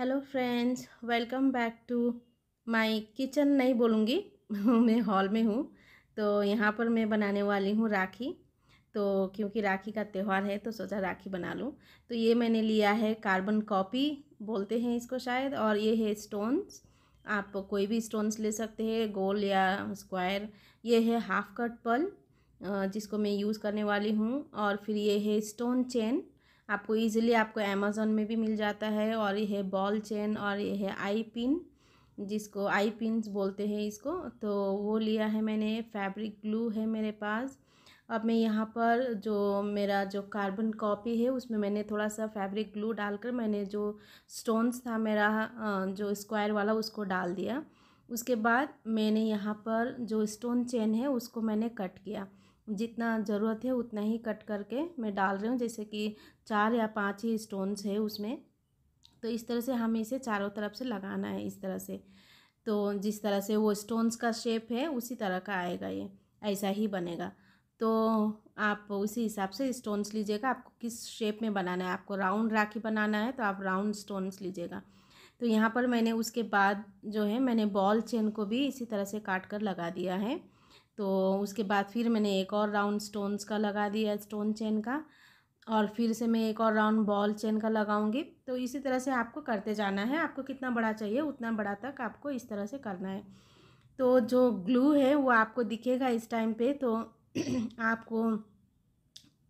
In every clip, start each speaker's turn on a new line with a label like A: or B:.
A: hello friends welcome back to my kitchen नहीं बोलूँगी मैं हॉल में हूँ तो यहाँ पर मैं बनाने वाली हूँ राखी तो क्योंकि राखी का त्यौहार है तो सोचा राखी बना लूँ तो ये मैंने लिया है कार्बन कॉपी बोलते हैं इसको शायद और ये है स्टोन्स आप कोई भी स्टोन्स ले सकते हैं गोल या स्क्वायर ये है हाफ कट पल जिसको मैं यूज़ करने वाली हूँ और फिर ये है स्टोन चेन आपको ईजिली आपको अमेज़ोन में भी मिल जाता है और यह है बॉल चेन और यह है आई पिन जिसको आई पिन बोलते हैं इसको तो वो लिया है मैंने फैब्रिक ग्लू है मेरे पास अब मैं यहाँ पर जो मेरा जो कार्बन कॉपी है उसमें मैंने थोड़ा सा फैब्रिक ग्लू डालकर मैंने जो स्टोन्स था मेरा जो स्क्वायर वाला उसको डाल दिया उसके बाद मैंने यहाँ पर जो स्टोन चेन है उसको मैंने कट किया जितना ज़रूरत है उतना ही कट करके मैं डाल रही हूँ जैसे कि चार या पाँच ही स्टोन्स है उसमें तो इस तरह से हमें इसे चारों तरफ से लगाना है इस तरह से तो जिस तरह से वो स्टोन्स का शेप है उसी तरह का आएगा ये ऐसा ही बनेगा तो आप उसी हिसाब से स्टोन्स लीजिएगा आपको किस शेप में बनाना है आपको राउंड राखी बनाना है तो आप राउंड स्टोन्स लीजिएगा तो यहाँ पर मैंने उसके बाद जो है मैंने बॉल चेन को भी इसी तरह से काट कर लगा दिया है तो उसके बाद फिर मैंने एक और राउंड स्टोन्स का लगा दिया स्टोन चेन का और फिर से मैं एक और राउंड बॉल चेन का लगाऊंगी तो इसी तरह से आपको करते जाना है आपको कितना बड़ा चाहिए उतना बड़ा तक आपको इस तरह से करना है तो जो ग्लू है वो आपको दिखेगा इस टाइम पे तो आपको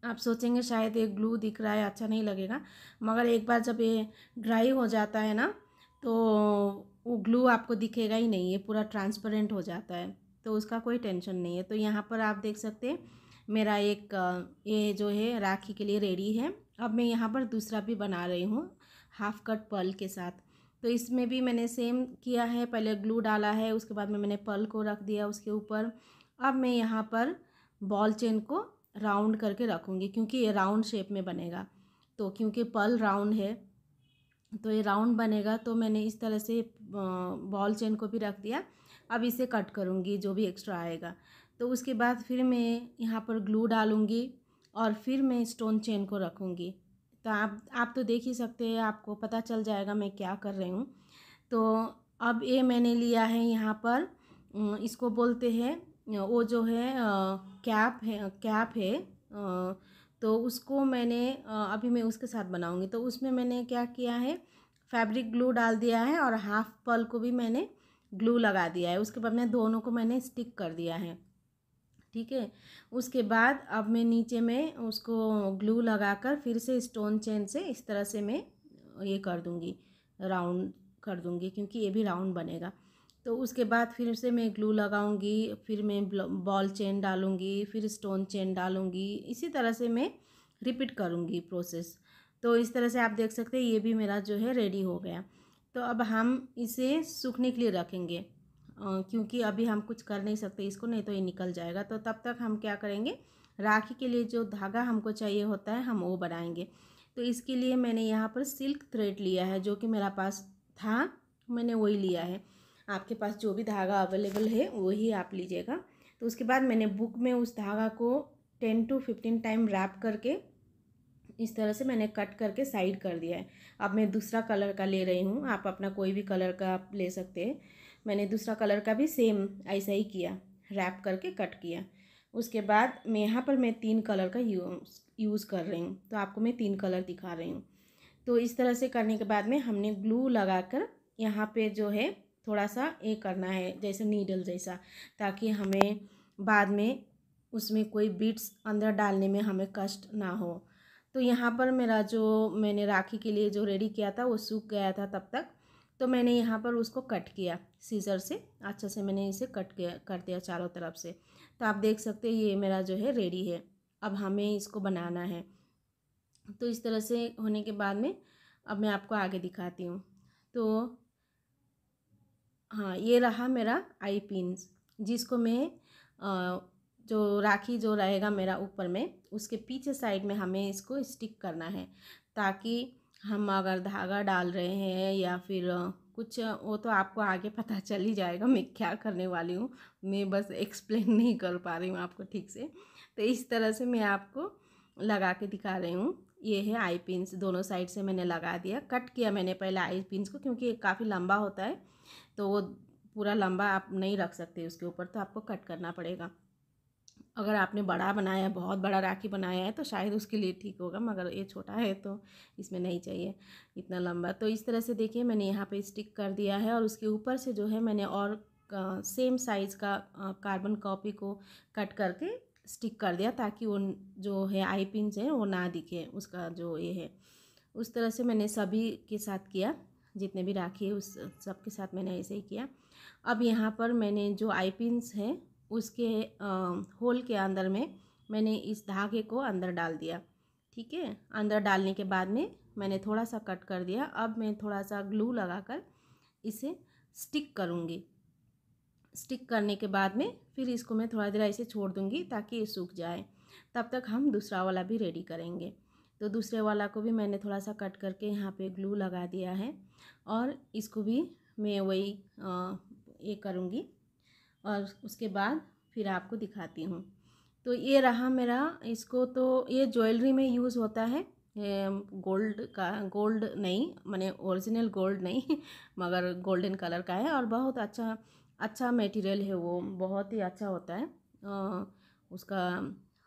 A: आप सोचेंगे शायद ये ग्लू दिख रहा है अच्छा नहीं लगेगा मगर एक बार जब ये ड्राई हो जाता है ना तो वो ग्लू आपको दिखेगा ही नहीं ये पूरा ट्रांसपेरेंट हो जाता है तो उसका कोई टेंशन नहीं है तो यहाँ पर आप देख सकते हैं मेरा एक ये जो है राखी के लिए रेडी है अब मैं यहाँ पर दूसरा भी बना रही हूँ हाफ कट पर्ल के साथ तो इसमें भी मैंने सेम किया है पहले ग्लू डाला है उसके बाद में मैंने पर्ल को रख दिया उसके ऊपर अब मैं यहाँ पर बॉल चेन को राउंड करके रखूँगी क्योंकि ये राउंड शेप में बनेगा तो क्योंकि पर्ल राउंड है तो ये राउंड बनेगा तो मैंने इस तरह से बॉल चेन को भी रख दिया अब इसे कट करूँगी जो भी एक्स्ट्रा आएगा तो उसके बाद फिर मैं यहाँ पर ग्लू डालूँगी और फिर मैं स्टोन चेन को रखूँगी तो आप आप तो देख ही सकते हैं आपको पता चल जाएगा मैं क्या कर रही हूँ तो अब ये मैंने लिया है यहाँ पर इसको बोलते हैं वो जो है कैप है कैप है तो उसको मैंने अभी मैं उसके साथ बनाऊँगी तो उसमें मैंने क्या किया है फैब्रिक ग्लू डाल दिया है और हाफ पल को भी मैंने ग्लू लगा दिया है उसके बाद मैं दोनों को मैंने स्टिक कर दिया है ठीक है उसके बाद अब मैं नीचे में उसको ग्लू लगाकर फिर से स्टोन चेन से इस तरह से मैं ये कर दूँगी राउंड कर दूँगी क्योंकि ये भी राउंड बनेगा तो उसके बाद फिर से मैं ग्लू लगाऊंगी फिर मैं बॉल चेन डालूंगी फिर स्टोन चेन डालूंगी इसी तरह से मैं रिपीट करूंगी प्रोसेस तो इस तरह से आप देख सकते हैं ये भी मेरा जो है रेडी हो गया तो अब हम इसे सूखने के लिए रखेंगे क्योंकि अभी हम कुछ कर नहीं सकते इसको नहीं तो ये निकल जाएगा तो तब तक हम क्या करेंगे राखी के लिए जो धागा हमको चाहिए होता है हम वो बनाएंगे तो इसके लिए मैंने यहाँ पर सिल्क थ्रेड लिया है जो कि मेरा पास था मैंने वही लिया है आपके पास जो भी धागा अवेलेबल है वही आप लीजिएगा तो उसके बाद मैंने बुक में उस धागा को ten to fifteen time wrap करके इस तरह से मैंने कट करके साइड कर दिया है अब मैं दूसरा कलर का ले रही हूँ आप अपना कोई भी कलर का आप ले सकते हैं मैंने दूसरा कलर का भी सेम ऐसा ही किया रैप करके कट किया उसके बाद मैं यहाँ पर मैं तीन कलर का यूज़ यूज़ कर रही हूँ तो आपको मैं तीन कलर दिखा रही हूँ तो इस तरह से करने के बाद में हमने ग्लू लगा कर यहाँ पर जो है थोड़ा सा ये करना है जैसे नीडल जैसा ताकि हमें बाद में उसमें कोई बीट्स अंदर डालने में हमें कष्ट ना हो तो यहाँ पर मेरा जो मैंने राखी के लिए जो रेडी किया था वो सूख गया था तब तक तो मैंने यहाँ पर उसको कट किया सीज़र से अच्छे से मैंने इसे कट किया कर दिया चारों तरफ से तो आप देख सकते हैं ये मेरा जो है रेडी है अब हमें इसको बनाना है तो इस तरह से होने के बाद में अब मैं आपको आगे दिखाती हूँ तो हाँ ये रहा मेरा आई पिन जिसको मैं जो राखी जो रहेगा मेरा ऊपर में उसके पीछे साइड में हमें इसको स्टिक करना है ताकि हम अगर धागा डाल रहे हैं या फिर कुछ वो तो आपको आगे पता चल ही जाएगा मैं क्या करने वाली हूँ मैं बस एक्सप्लेन नहीं कर पा रही हूँ आपको ठीक से तो इस तरह से मैं आपको लगा के दिखा रही हूँ ये है आई पिंस दोनों साइड से मैंने लगा दिया कट किया मैंने पहले आई पिंस को क्योंकि काफ़ी लंबा होता है तो वो पूरा लंबा आप नहीं रख सकते उसके ऊपर तो आपको कट करना पड़ेगा अगर आपने बड़ा बनाया है बहुत बड़ा राखी बनाया है तो शायद उसके लिए ठीक होगा मगर ये छोटा है तो इसमें नहीं चाहिए इतना लंबा तो इस तरह से देखिए मैंने यहाँ पे स्टिक कर दिया है और उसके ऊपर से जो है मैंने और सेम साइज़ का कार्बन कॉपी को कट करके स्टिक कर दिया ताकि वो जो है आई पिंस है वो ना दिखे उसका जो ये है उस तरह से मैंने सभी के साथ किया जितने भी राखी है उस सबके साथ मैंने ऐसे ही किया अब यहाँ पर मैंने जो आई पिंस हैं उसके होल के अंदर में मैंने इस धागे को अंदर डाल दिया ठीक है अंदर डालने के बाद में मैंने थोड़ा सा कट कर दिया अब मैं थोड़ा सा ग्लू लगाकर इसे स्टिक करूँगी स्टिक करने के बाद में फिर इसको मैं थोड़ा देर ऐसे छोड़ दूँगी ताकि ये सूख जाए तब तक हम दूसरा वाला भी रेडी करेंगे तो दूसरे वाला को भी मैंने थोड़ा सा कट करके यहाँ पे ग्लू लगा दिया है और इसको भी मैं वही ये करूँगी और उसके बाद फिर आपको दिखाती हूँ तो ये रहा मेरा इसको तो ये ज्वेलरी में यूज़ होता है गोल्ड का गोल्ड नहीं मैंने ओरिजिनल गोल्ड नहीं मगर गोल्डन कलर का है और बहुत अच्छा अच्छा मटेरियल है वो बहुत ही अच्छा होता है उसका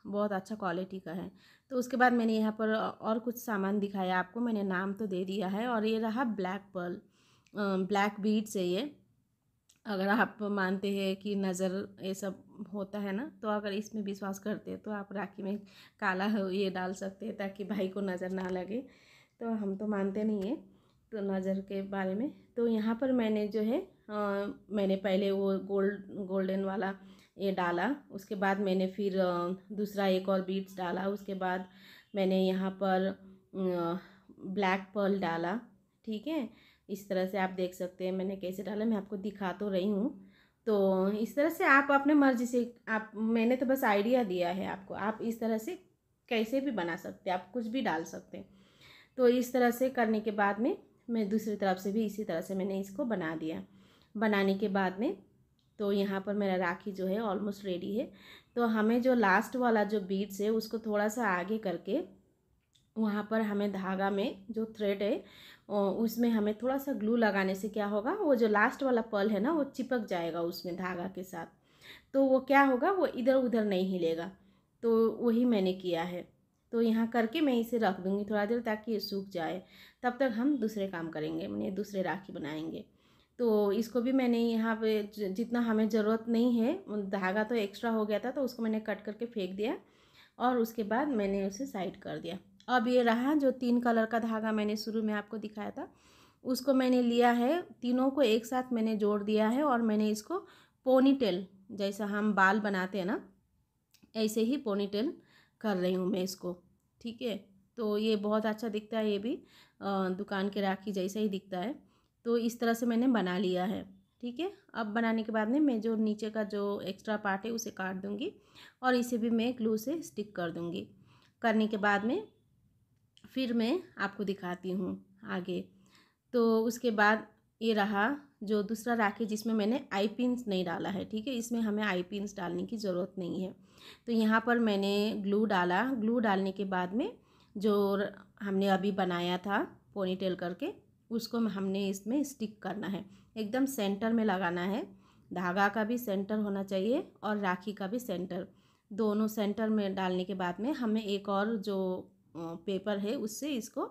A: बहुत अच्छा क्वालिटी का है तो उसके बाद मैंने यहाँ पर और कुछ सामान दिखाया आपको मैंने नाम तो दे दिया है और ये रहा ब्लैक पर्ल ब्लैक बीड्स है ये अगर आप मानते हैं कि नज़र ये सब होता है ना तो अगर इसमें विश्वास करते हैं तो आप राखी में काला ये डाल सकते हैं ताकि भाई को नज़र ना लगे तो हम तो मानते नहीं हैं तो नज़र के बारे में तो यहाँ पर मैंने जो है आ, मैंने पहले वो गोल्ड गोल्डन वाला ये डाला उसके बाद मैंने फिर दूसरा एक और बीट्स डाला उसके बाद मैंने यहाँ पर ब्लैक पर्ल डाला ठीक है इस तरह से आप देख सकते हैं मैंने कैसे डाला मैं आपको दिखा तो रही हूँ तो इस तरह से आप अपने मर्जी से आप मैंने तो बस आइडिया दिया है आपको आप इस तरह से कैसे भी बना सकते आप कुछ भी डाल सकते हैं तो इस तरह से करने के बाद में मैं दूसरी तरफ से भी इसी तरह से मैंने इसको बना दिया बनाने के बाद में तो यहाँ पर मेरा राखी जो है ऑलमोस्ट रेडी है तो हमें जो लास्ट वाला जो बीट्स है उसको थोड़ा सा आगे करके वहाँ पर हमें धागा में जो थ्रेड है उसमें हमें थोड़ा सा ग्लू लगाने से क्या होगा वो जो लास्ट वाला पल है ना वो चिपक जाएगा उसमें धागा के साथ तो वो क्या होगा वो इधर उधर नहीं हिलेगा तो वही मैंने किया है तो यहाँ करके मैं इसे रख दूँगी थोड़ा देर ताकि ये सूख जाए तब तक हम दूसरे काम करेंगे मैंने दूसरे राखी बनाएंगे तो इसको भी मैंने यहाँ पे जितना हमें ज़रूरत नहीं है धागा तो एक्स्ट्रा हो गया था तो उसको मैंने कट करके फेंक दिया और उसके बाद मैंने उसे साइड कर दिया अब ये रहा जो तीन कलर का धागा मैंने शुरू में आपको दिखाया था उसको मैंने लिया है तीनों को एक साथ मैंने जोड़ दिया है और मैंने इसको पोनी टेल जैसा हम बाल बनाते हैं ना ऐसे ही पोनी टेल कर रही हूँ मैं इसको ठीक है तो ये बहुत अच्छा दिखता है ये भी आ, दुकान के राखी जैसा ही दिखता है तो इस तरह से मैंने बना लिया है ठीक है अब बनाने के बाद में मैं जो नीचे का जो एक्स्ट्रा पार्ट है उसे काट दूँगी और इसे भी मैं ग्लू से स्टिक कर दूँगी करने के बाद में फिर मैं आपको दिखाती हूँ आगे तो उसके बाद ये रहा जो दूसरा राखी जिसमें मैंने आई पिंस नहीं डाला है ठीक है इसमें हमें आई पिंस डालने की ज़रूरत नहीं है तो यहाँ पर मैंने ग्लू डाला ग्लू डालने के बाद में जो हमने अभी बनाया था पोनी टेल करके उसको हमने इसमें स्टिक करना है एकदम सेंटर में लगाना है धागा का भी सेंटर होना चाहिए और राखी का भी सेंटर दोनों सेंटर में डालने के बाद में हमें एक और जो पेपर है उससे इसको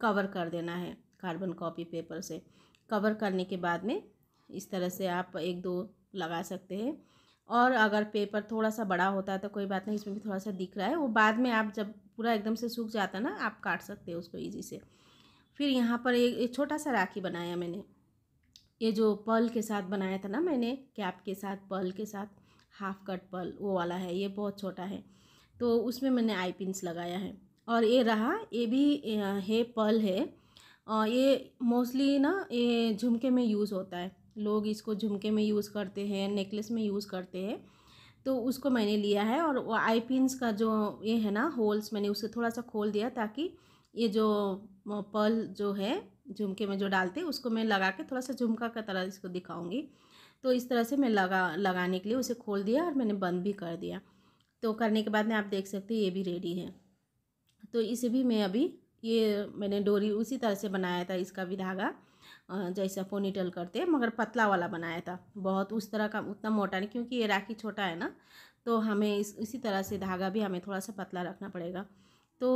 A: कवर कर देना है कार्बन कॉपी पेपर से कवर करने के बाद में इस तरह से आप एक दो लगा सकते हैं और अगर पेपर थोड़ा सा बड़ा होता है तो कोई बात नहीं इसमें भी थोड़ा सा दिख रहा है वो बाद में आप जब पूरा एकदम से सूख जाता ना आप काट सकते हैं उसको ईजी से फिर यहाँ पर एक, छोटा सा राखी बनाया मैंने ये जो पल के साथ बनाया था ना मैंने कैप के साथ पल के साथ हाफ कट पल वो वाला है ये बहुत छोटा है तो उसमें मैंने आई पिंस लगाया है और ये रहा ये भी है पल है ये मोस्टली ना ये झुमके में यूज़ होता है लोग इसको झुमके में यूज़ करते हैं नेकलेस में यूज़ करते हैं तो उसको मैंने लिया है और वो आई पिन्स का जो ये है ना होल्स मैंने उसे थोड़ा सा खोल दिया ताकि ये जो पल जो है झुमके में जो डालते हैं उसको मैं लगा के थोड़ा सा झुमका का तरह इसको दिखाऊंगी तो इस तरह से मैं लगा लगाने के लिए उसे खोल दिया और मैंने बंद भी कर दिया तो करने के बाद में आप देख सकते हैं ये भी रेडी है तो इसे भी मैं अभी ये मैंने डोरी उसी तरह से बनाया था इसका भी धागा जैसा पोनीटल करते मगर पतला वाला बनाया था बहुत उस तरह का उतना मोटा नहीं क्योंकि ये राखी छोटा है ना तो हमें इस उसी तरह से धागा भी हमें थोड़ा सा पतला रखना पड़ेगा तो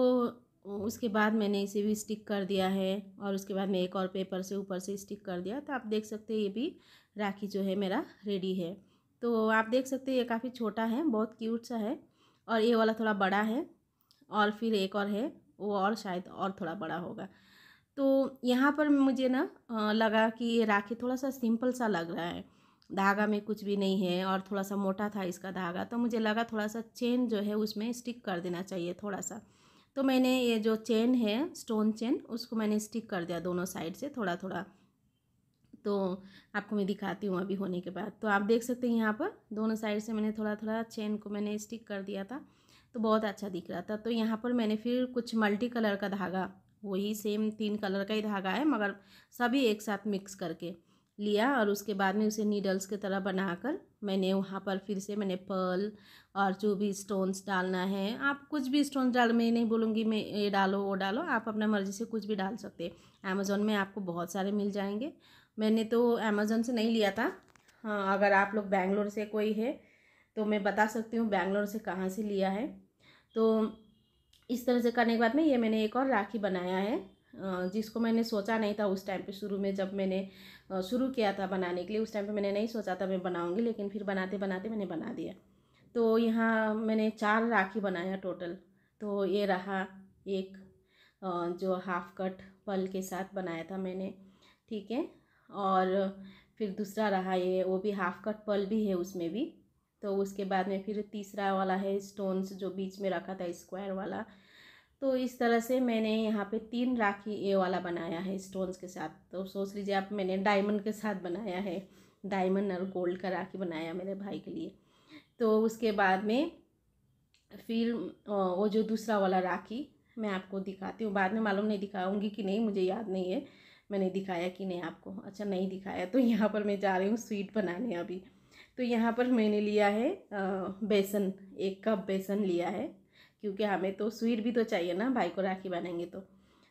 A: उसके बाद मैंने इसे भी स्टिक कर दिया है और उसके बाद मैं एक और पेपर से ऊपर से स्टिक कर दिया तो आप देख सकते हैं ये भी राखी जो है मेरा रेडी है तो आप देख सकते हैं ये काफ़ी छोटा है बहुत क्यूट सा है और ये वाला थोड़ा बड़ा है और फिर एक और है वो और शायद और थोड़ा बड़ा होगा तो यहाँ पर मुझे ना लगा कि ये राखी थोड़ा सा सिंपल सा लग रहा है धागा में कुछ भी नहीं है और थोड़ा सा मोटा था इसका धागा तो मुझे लगा थोड़ा सा चेन जो है उसमें स्टिक कर देना चाहिए थोड़ा सा तो मैंने ये जो चेन है स्टोन चेन उसको मैंने स्टिक कर दिया दोनों साइड से थोड़ा थोड़ा तो आपको मैं दिखाती हूँ अभी होने के बाद तो आप देख सकते हैं यहाँ पर दोनों साइड से मैंने थोड़ा थोड़ा चेन को मैंने स्टिक कर दिया था तो बहुत अच्छा दिख रहा था तो यहाँ पर मैंने फिर कुछ मल्टी कलर का धागा वही सेम तीन कलर का ही धागा है मगर सभी एक साथ मिक्स करके लिया और उसके बाद में उसे नीडल्स की तरह बनाकर मैंने वहाँ पर फिर से मैंने पर्ल और जो भी स्टोन्स डालना है आप कुछ भी स्टोन्स डाल मैं नहीं बोलूँगी मैं ये डालो वो डालो आप अपना मर्ज़ी से कुछ भी डाल सकते हैं अमेज़ोन में आपको बहुत सारे मिल जाएंगे मैंने तो अमेज़ोन से नहीं लिया था हाँ अगर आप लोग बैंगलोर से कोई है तो मैं बता सकती हूँ बैंगलोर से कहाँ से लिया है तो इस तरह से करने के बाद में ये मैंने एक और राखी बनाया है जिसको मैंने सोचा नहीं था उस टाइम पे शुरू में जब मैंने शुरू किया था बनाने के लिए उस टाइम पे मैंने नहीं सोचा था मैं बनाऊंगी लेकिन फिर बनाते बनाते मैंने बना दिया तो यहाँ मैंने चार राखी बनाया टोटल तो ये रहा एक जो हाफ कट पल के साथ बनाया था मैंने ठीक है और फिर दूसरा रहा ये वो भी हाफ कट पल भी है उसमें भी तो उसके बाद में फिर तीसरा वाला है स्टोन्स जो बीच में रखा था स्क्वायर वाला तो इस तरह से मैंने यहाँ पे तीन राखी ए वाला बनाया है स्टोन्स के साथ तो सोच लीजिए आप मैंने डायमंड के साथ बनाया है डायमंड और गोल्ड का राखी बनाया मेरे भाई के लिए तो उसके बाद में फिर वो जो दूसरा वाला राखी मैं आपको दिखाती हूँ बाद में मालूम नहीं दिखाऊंगी कि नहीं मुझे याद नहीं है मैंने दिखाया कि नहीं आपको अच्छा नहीं दिखाया तो यहाँ पर मैं जा रही हूँ स्वीट बनाने अभी तो यहाँ पर मैंने लिया है बेसन एक कप बेसन लिया है क्योंकि हमें तो स्वीट भी तो चाहिए ना भाई को राखी बनेंगे तो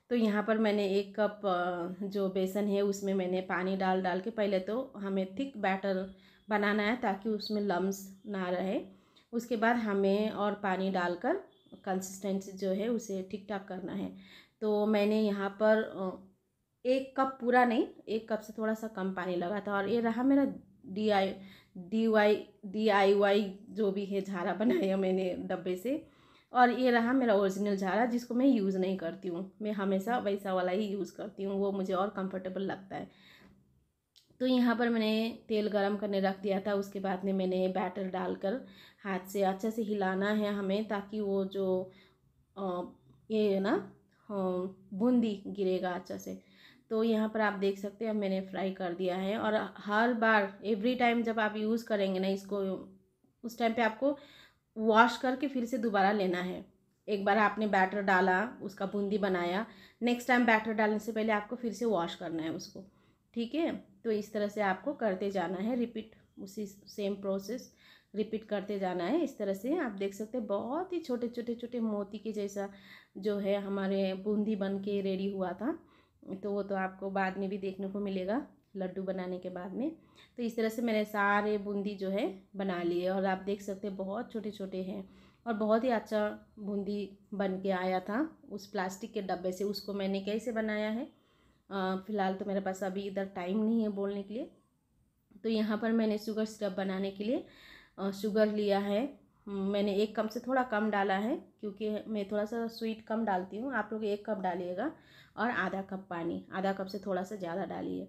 A: तो यहाँ पर मैंने एक कप जो बेसन है उसमें मैंने पानी डाल डाल के पहले तो हमें थिक बैटर बनाना है ताकि उसमें लम्स ना रहे उसके बाद हमें और पानी डालकर कंसिस्टेंसी जो है उसे ठीक ठाक करना है तो मैंने यहाँ पर एक कप पूरा नहीं एक कप से थोड़ा सा कम पानी लगा था और ये रहा मेरा D I D Y D I Y जो भी है झारा बनाया मैंने डब्बे से और ये रहा मेरा ओरिजिनल झारा जिसको मैं यूज़ नहीं करती हूँ मैं हमेशा वैसा वाला ही यूज़ करती हूँ वो मुझे और कंफर्टेबल लगता है तो यहाँ पर मैंने तेल गरम करने रख दिया था उसके बाद में मैंने बैटर डालकर हाथ से अच्छे से हिलाना है हमें ताकि वो जो आ, ये ना बूंदी गिरेगा अच्छा से तो यहाँ पर आप देख सकते हैं मैंने फ्राई कर दिया है और हर बार एवरी टाइम जब आप यूज़ करेंगे ना इसको उस टाइम पे आपको वॉश करके फिर से दोबारा लेना है एक बार आपने बैटर डाला उसका बूंदी बनाया नेक्स्ट टाइम बैटर डालने से पहले आपको फिर से वॉश करना है उसको ठीक है तो इस तरह से आपको करते जाना है रिपीट उसी सेम प्रोसेस रिपीट करते जाना है इस तरह से आप देख सकते हैं बहुत ही छोटे छोटे छोटे मोती के जैसा जो है हमारे बूंदी बन के रेडी हुआ था तो वो तो आपको बाद में भी देखने को मिलेगा लड्डू बनाने के बाद में तो इस तरह से मैंने सारे बूंदी जो है बना लिए और आप देख सकते हैं बहुत छोटे छोटे हैं और बहुत ही अच्छा बूंदी बन के आया था उस प्लास्टिक के डब्बे से उसको मैंने कैसे बनाया है फ़िलहाल तो मेरे पास अभी इधर टाइम नहीं है बोलने के लिए तो यहाँ पर मैंने शुगर सिरप बनाने के लिए शुगर लिया है मैंने एक कप से थोड़ा कम डाला है क्योंकि मैं थोड़ा सा स्वीट कम डालती हूँ आप लोग एक कप डालिएगा और आधा कप पानी आधा कप से थोड़ा सा ज़्यादा डालिए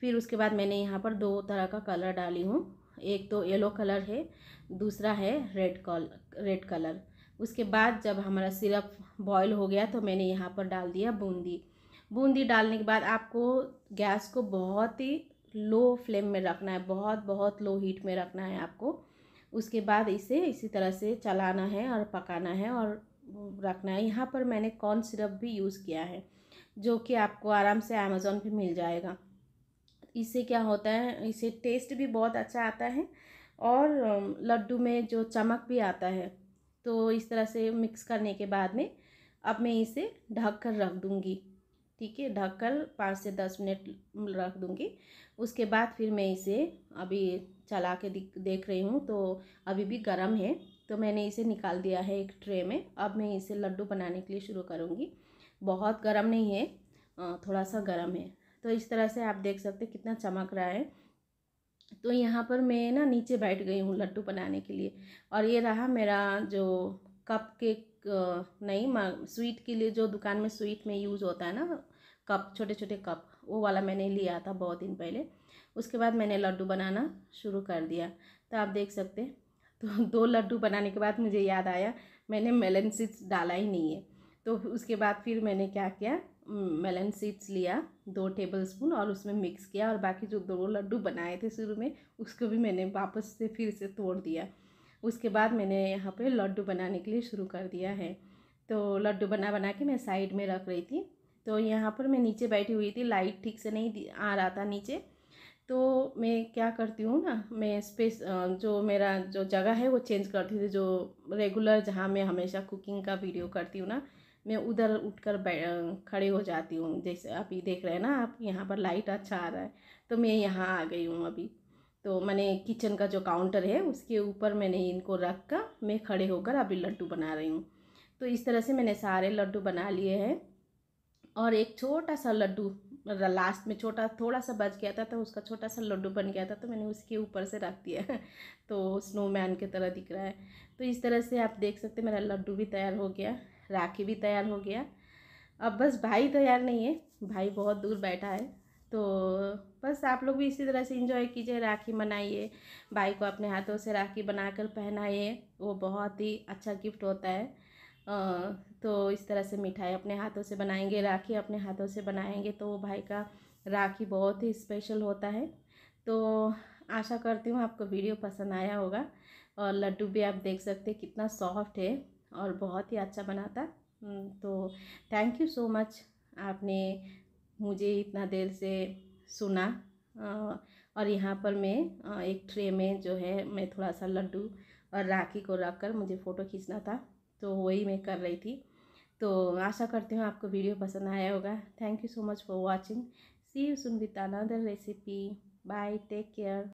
A: फिर उसके बाद मैंने यहाँ पर दो तरह का कलर डाली हूँ एक तो येलो कलर है दूसरा है रेड कल रेड कलर उसके बाद जब हमारा सिरप बॉयल हो गया तो मैंने यहाँ पर डाल दिया बूंदी बूंदी डालने के बाद आपको गैस को बहुत ही लो फ्लेम में रखना है बहुत बहुत लो हीट में रखना है आपको उसके बाद इसे इसी तरह से चलाना है और पकाना है और रखना है यहाँ पर मैंने कॉर्न सिरप भी यूज़ किया है जो कि आपको आराम से अमेज़ोन पे मिल जाएगा इससे क्या होता है इसे टेस्ट भी बहुत अच्छा आता है और लड्डू में जो चमक भी आता है तो इस तरह से मिक्स करने के बाद में अब मैं इसे ढक कर रख दूँगी ठीक है ढक कर पाँच से दस मिनट रख दूँगी उसके बाद फिर मैं इसे अभी चला के देख रही हूँ तो अभी भी गर्म है तो मैंने इसे निकाल दिया है एक ट्रे में अब मैं इसे लड्डू बनाने के लिए शुरू करूँगी बहुत गर्म नहीं है थोड़ा सा गर्म है तो इस तरह से आप देख सकते कितना चमक रहा है तो यहाँ पर मैं ना नीचे बैठ गई हूँ लड्डू बनाने के लिए और ये रहा मेरा जो कप केक नहीं स्वीट के लिए जो दुकान में स्वीट में यूज़ होता है ना कप छोटे छोटे कप वो वाला मैंने लिया था बहुत दिन पहले उसके बाद मैंने लड्डू बनाना शुरू कर दिया तो आप देख सकते तो दो लड्डू बनाने के बाद मुझे याद आया मैंने मेलन सीड्स डाला ही नहीं है तो उसके बाद फिर मैंने क्या किया मेलन सीड्स लिया दो टेबल स्पून और उसमें मिक्स किया और बाकी जो दो लड्डू बनाए थे शुरू में उसको भी मैंने वापस से फिर से तोड़ दिया उसके बाद मैंने यहाँ पे लड्डू बनाने के लिए शुरू कर दिया है तो लड्डू बना बना के मैं साइड में रख रही थी तो यहाँ पर मैं नीचे बैठी हुई थी लाइट ठीक से नहीं आ रहा था नीचे तो मैं क्या करती हूँ ना मैं स्पेस जो मेरा जो जगह है वो चेंज करती थी जो रेगुलर जहाँ मैं हमेशा कुकिंग का वीडियो करती हूँ ना मैं उधर उठकर खड़े हो जाती हूँ जैसे आप देख रहे हैं ना आप यहाँ पर लाइट अच्छा आ रहा है तो मैं यहाँ आ गई हूँ अभी तो मैंने किचन का जो काउंटर है उसके ऊपर मैंने इनको रख कर मैं खड़े होकर अभी लड्डू बना रही हूँ तो इस तरह से मैंने सारे लड्डू बना लिए हैं और एक छोटा सा लड्डू लास्ट मतलब में छोटा थोड़ा सा बच गया था तो उसका छोटा सा लड्डू बन गया था तो मैंने उसके ऊपर से रख दिया तो स्नोमैन की तरह दिख रहा है तो इस तरह से आप देख सकते मेरा लड्डू भी तैयार हो गया राखी भी तैयार हो गया अब बस भाई तैयार नहीं है भाई बहुत दूर बैठा है तो बस आप लोग भी इसी तरह से इंजॉय कीजिए राखी मनाइए भाई को अपने हाथों से राखी बनाकर पहनाइए वो बहुत ही अच्छा गिफ्ट होता है आ, तो इस तरह से मिठाई अपने हाथों से बनाएंगे राखी अपने हाथों से बनाएंगे तो भाई का राखी बहुत ही स्पेशल होता है तो आशा करती हूँ आपको वीडियो पसंद आया होगा और लड्डू भी आप देख सकते कितना सॉफ्ट है और बहुत ही अच्छा बनाता हम्म, तो थैंक यू सो मच आपने मुझे इतना देर से सुना और यहाँ पर मैं एक ट्रे में जो है मैं थोड़ा सा लड्डू और राखी को रख कर मुझे फ़ोटो खींचना था तो वही मैं कर रही थी तो आशा करती हूँ आपको वीडियो पसंद आया होगा thank you so much for watching see you soon with another recipe bye take care